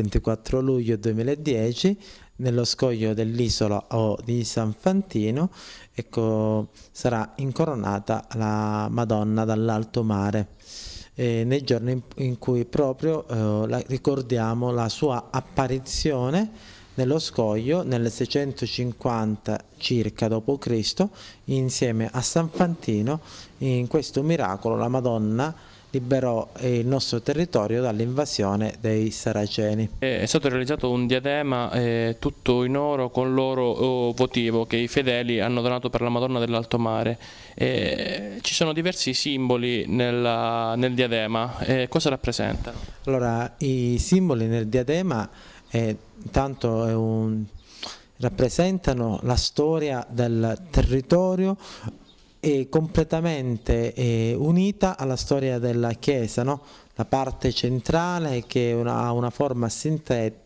24 luglio 2010 nello scoglio dell'isola di San Fantino ecco, sarà incoronata la Madonna dall'alto mare eh, nei giorni in, in cui proprio eh, la, ricordiamo la sua apparizione nello scoglio nel 650 circa d.C. insieme a San Fantino in questo miracolo la Madonna liberò eh, il nostro territorio dall'invasione dei saraceni. Eh, è stato realizzato un diadema eh, tutto in oro con l'oro oh, votivo che i fedeli hanno donato per la Madonna dell'Alto Mare. Eh, ci sono diversi simboli nella, nel diadema, eh, cosa rappresentano? Allora, i simboli nel diadema eh, tanto un, rappresentano la storia del territorio è completamente eh, unita alla storia della Chiesa, no? la parte centrale che una, ha una forma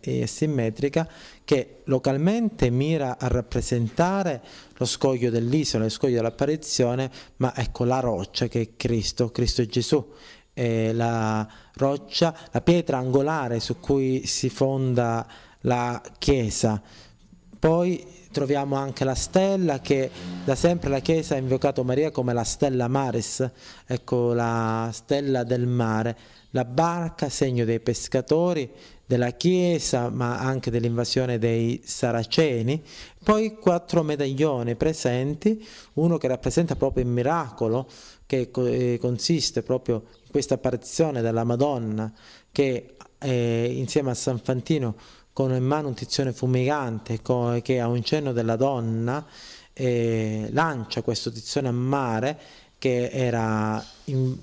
eh, simmetrica che localmente mira a rappresentare lo scoglio dell'isola, lo scoglio dell'apparizione, ma ecco la roccia che è Cristo, Cristo è Gesù, è eh, la roccia, la pietra angolare su cui si fonda la Chiesa. Poi troviamo anche la stella che da sempre la Chiesa ha invocato Maria come la stella maris, ecco la stella del mare, la barca segno dei pescatori, della Chiesa ma anche dell'invasione dei Saraceni, poi quattro medaglioni presenti, uno che rappresenta proprio il miracolo che eh, consiste proprio in questa apparizione della Madonna che eh, insieme a San Fantino con in mano un tizione fumigante che a un cenno della donna eh, lancia questo tizione a mare che era in,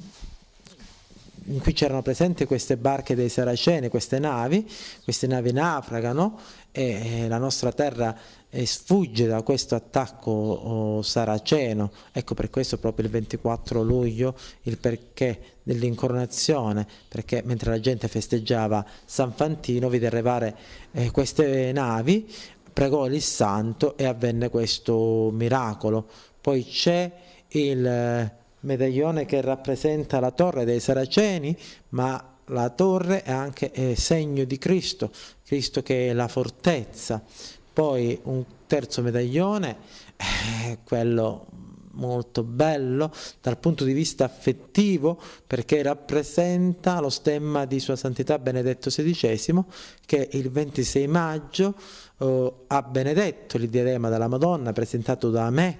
in cui c'erano presenti queste barche dei Saraceni, queste navi, queste navi naufragano e eh, la nostra terra eh, sfugge da questo attacco oh, saraceno. Ecco per questo proprio il 24 luglio il perché dell'incoronazione, perché mentre la gente festeggiava San Fantino vide arrivare eh, queste navi, pregò il santo e avvenne questo miracolo. Poi c'è il medaglione che rappresenta la torre dei Saraceni, ma la torre è anche eh, segno di Cristo, Cristo che è la fortezza. Poi un terzo medaglione, eh, quello molto bello dal punto di vista affettivo perché rappresenta lo stemma di Sua Santità Benedetto XVI che il 26 maggio eh, ha benedetto l'idiadema della Madonna presentato da me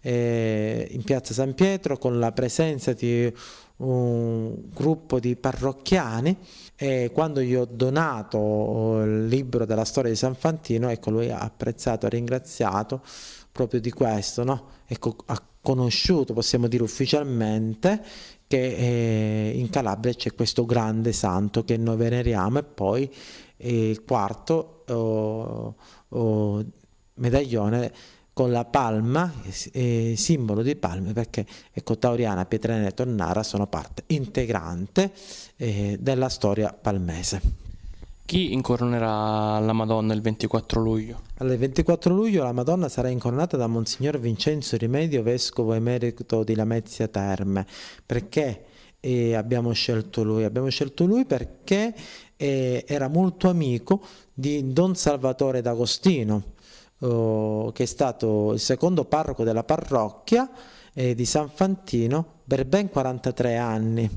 eh, in piazza San Pietro con la presenza di un gruppo di parrocchiani e quando gli ho donato eh, il libro della storia di San Fantino, ecco, lui ha apprezzato, ha ringraziato proprio di questo, no? ecco, a conosciuto, possiamo dire ufficialmente, che eh, in Calabria c'è questo grande santo che noi veneriamo e poi eh, il quarto oh, oh, medaglione con la palma, eh, simbolo di palme, perché ecco, Tauriana, Pietrena e Tornara sono parte integrante eh, della storia palmese. Chi incoronerà la Madonna il 24 luglio? il 24 luglio la Madonna sarà incoronata da Monsignor Vincenzo Rimedio, vescovo emerito di Lamezia Terme. Perché eh, abbiamo scelto lui? Abbiamo scelto lui perché eh, era molto amico di Don Salvatore d'Agostino, eh, che è stato il secondo parroco della parrocchia eh, di San Fantino per ben 43 anni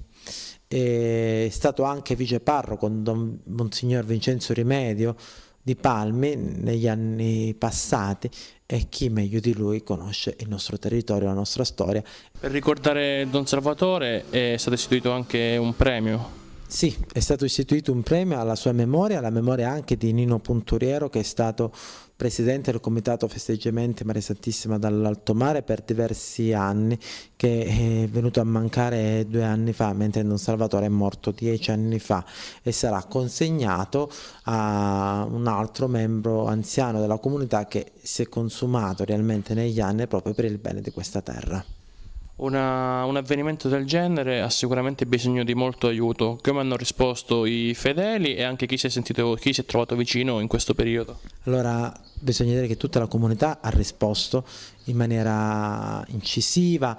è stato anche viceparroco con Monsignor Vincenzo Rimedio di Palmi negli anni passati e chi meglio di lui conosce il nostro territorio, la nostra storia. Per ricordare Don Salvatore è stato istituito anche un premio sì, è stato istituito un premio alla sua memoria, alla memoria anche di Nino Punturiero che è stato presidente del comitato festeggiamenti Maria Santissima dall'Alto Mare per diversi anni che è venuto a mancare due anni fa mentre Don Salvatore è morto dieci anni fa e sarà consegnato a un altro membro anziano della comunità che si è consumato realmente negli anni proprio per il bene di questa terra. Una, un avvenimento del genere ha sicuramente bisogno di molto aiuto, come hanno risposto i fedeli e anche chi si è, sentito, chi si è trovato vicino in questo periodo? Allora, bisogna dire che tutta la comunità ha risposto in maniera incisiva,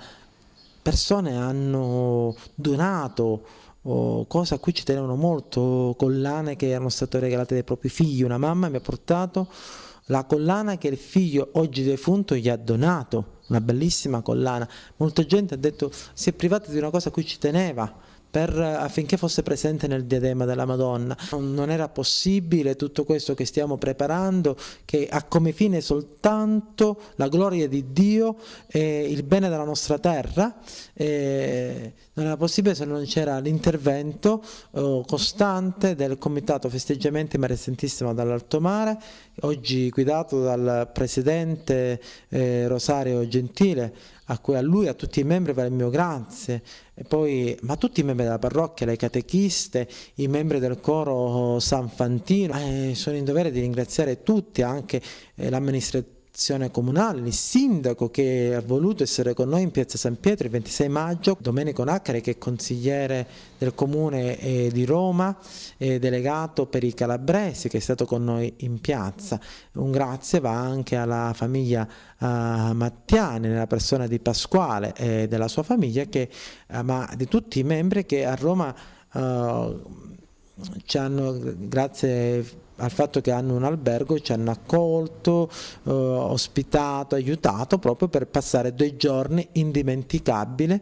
persone hanno donato oh, cose a cui ci tenevano molto, collane che erano state regalate dai propri figli, una mamma mi ha portato la collana che il figlio oggi defunto gli ha donato, una bellissima collana. Molta gente ha detto si è privata di una cosa a cui ci teneva, per, eh, affinché fosse presente nel diadema della Madonna. Non era possibile tutto questo che stiamo preparando, che ha come fine soltanto la gloria di Dio e il bene della nostra terra. E non era possibile se non c'era l'intervento eh, costante del Comitato Festeggiamenti Maria Santissima dall'Alto Mare oggi guidato dal Presidente eh, Rosario Gentile, a cui a lui e a tutti i membri va il mio grazie, poi, ma tutti i membri della parrocchia, le catechiste, i membri del coro San Fantino, eh, sono in dovere di ringraziare tutti, anche eh, l'amministratore amministrazione comunale, il sindaco che ha voluto essere con noi in piazza San Pietro il 26 maggio, Domenico Naccare che è consigliere del comune eh, di Roma, e eh, delegato per i calabresi che è stato con noi in piazza. Un grazie va anche alla famiglia eh, Mattiani, nella persona di Pasquale e della sua famiglia, che, ma di tutti i membri che a Roma hanno, grazie al fatto che hanno un albergo ci hanno accolto, eh, ospitato, aiutato proprio per passare due giorni indimenticabili.